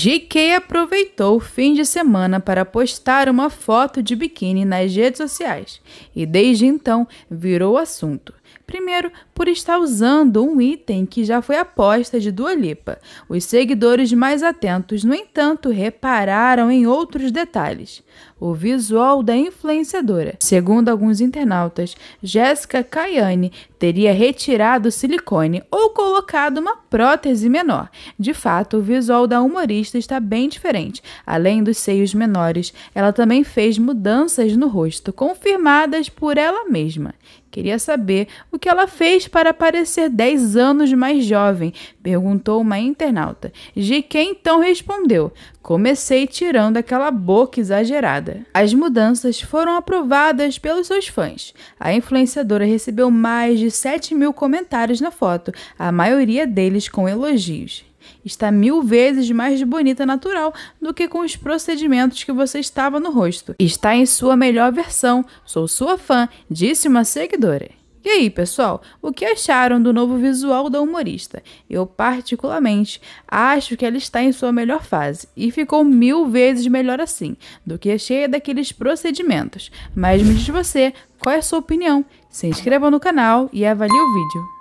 Jk aproveitou o fim de semana para postar uma foto de biquíni nas redes sociais e desde então virou assunto. Primeiro, por estar usando um item que já foi aposta de Dua Lipa. Os seguidores mais atentos, no entanto, repararam em outros detalhes. O visual da influenciadora. Segundo alguns internautas, Jéssica Kayane teria retirado silicone ou colocado uma prótese menor. De fato, o visual da humorista está bem diferente. Além dos seios menores, ela também fez mudanças no rosto, confirmadas por ela mesma. Queria saber o que ela fez para parecer 10 anos mais jovem, perguntou uma internauta. GQ então respondeu: Comecei tirando aquela boca exagerada. As mudanças foram aprovadas pelos seus fãs. A influenciadora recebeu mais de 7 mil comentários na foto, a maioria deles com elogios. Está mil vezes mais bonita natural do que com os procedimentos que você estava no rosto. Está em sua melhor versão. Sou sua fã, disse uma seguidora. E aí, pessoal, o que acharam do novo visual da humorista? Eu, particularmente, acho que ela está em sua melhor fase e ficou mil vezes melhor assim do que cheia daqueles procedimentos. Mas me diz você, qual é a sua opinião? Se inscreva no canal e avalie o vídeo.